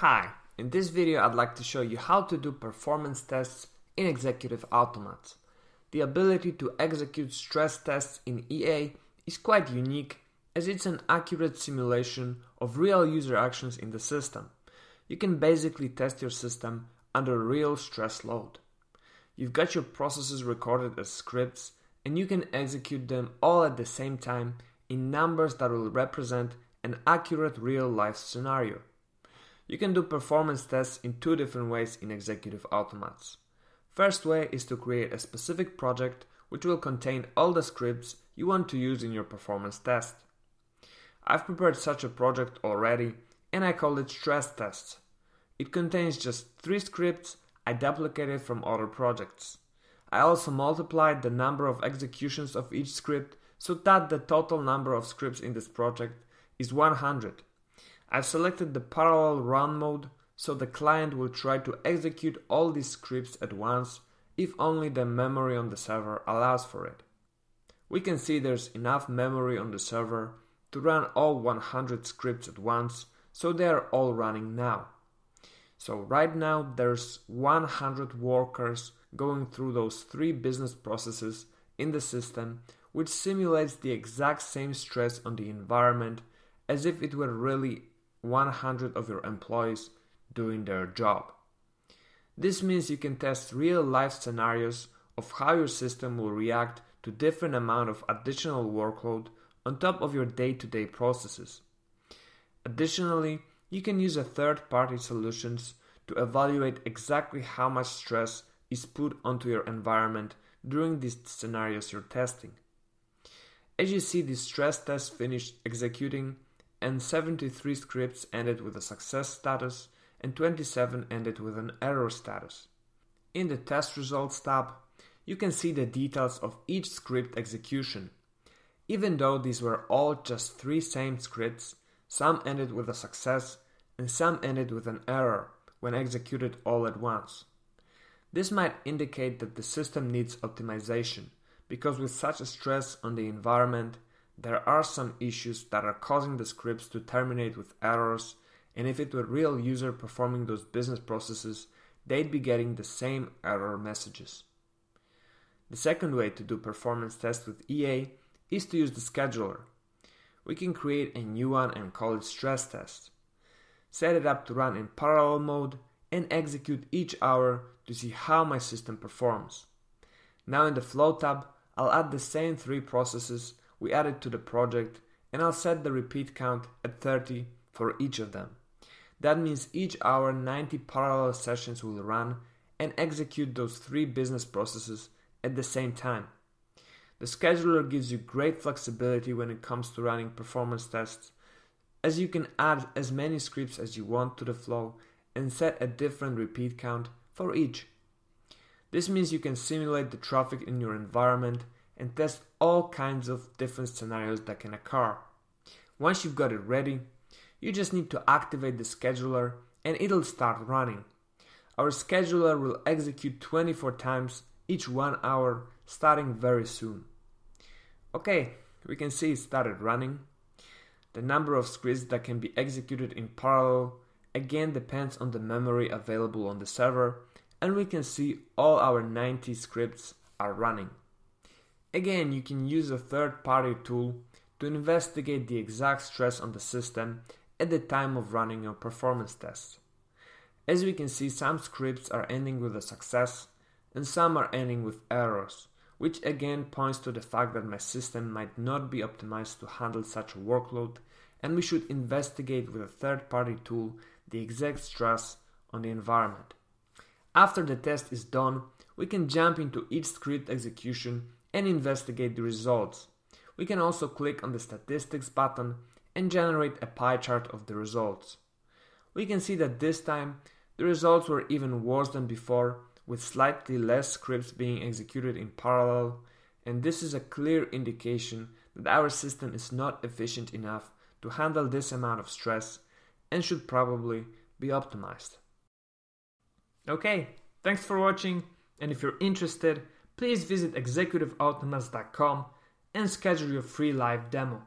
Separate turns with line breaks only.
Hi, in this video I'd like to show you how to do performance tests in Executive Automate. The ability to execute stress tests in EA is quite unique as it's an accurate simulation of real user actions in the system. You can basically test your system under real stress load. You've got your processes recorded as scripts and you can execute them all at the same time in numbers that will represent an accurate real life scenario. You can do performance tests in two different ways in Executive Automats. First way is to create a specific project which will contain all the scripts you want to use in your performance test. I've prepared such a project already and I call it stress tests. It contains just three scripts I duplicated from other projects. I also multiplied the number of executions of each script so that the total number of scripts in this project is 100 I've selected the parallel run mode so the client will try to execute all these scripts at once if only the memory on the server allows for it. We can see there's enough memory on the server to run all 100 scripts at once, so they are all running now. So right now there's 100 workers going through those three business processes in the system, which simulates the exact same stress on the environment as if it were really 100 of your employees doing their job. This means you can test real life scenarios of how your system will react to different amount of additional workload on top of your day-to-day processes. Additionally, you can use a third-party solutions to evaluate exactly how much stress is put onto your environment during these scenarios you're testing. As you see the stress test finished executing, and 73 scripts ended with a success status and 27 ended with an error status. In the test results tab, you can see the details of each script execution. Even though these were all just three same scripts, some ended with a success and some ended with an error when executed all at once. This might indicate that the system needs optimization, because with such a stress on the environment, there are some issues that are causing the scripts to terminate with errors, and if it were real user performing those business processes, they'd be getting the same error messages. The second way to do performance tests with EA is to use the scheduler. We can create a new one and call it stress test. Set it up to run in parallel mode and execute each hour to see how my system performs. Now in the flow tab, I'll add the same three processes we add it to the project and I'll set the repeat count at 30 for each of them. That means each hour 90 parallel sessions will run and execute those three business processes at the same time. The scheduler gives you great flexibility when it comes to running performance tests, as you can add as many scripts as you want to the flow and set a different repeat count for each. This means you can simulate the traffic in your environment and test all kinds of different scenarios that can occur. Once you've got it ready, you just need to activate the scheduler and it'll start running. Our scheduler will execute 24 times, each one hour, starting very soon. Okay, we can see it started running. The number of scripts that can be executed in parallel again depends on the memory available on the server, and we can see all our 90 scripts are running. Again, you can use a third party tool to investigate the exact stress on the system at the time of running your performance tests. As we can see, some scripts are ending with a success and some are ending with errors, which again points to the fact that my system might not be optimized to handle such a workload and we should investigate with a third party tool the exact stress on the environment. After the test is done, we can jump into each script execution and investigate the results. We can also click on the statistics button and generate a pie chart of the results. We can see that this time the results were even worse than before with slightly less scripts being executed in parallel and this is a clear indication that our system is not efficient enough to handle this amount of stress and should probably be optimized. Okay, thanks for watching and if you're interested please visit executiveautomats.com and schedule your free live demo.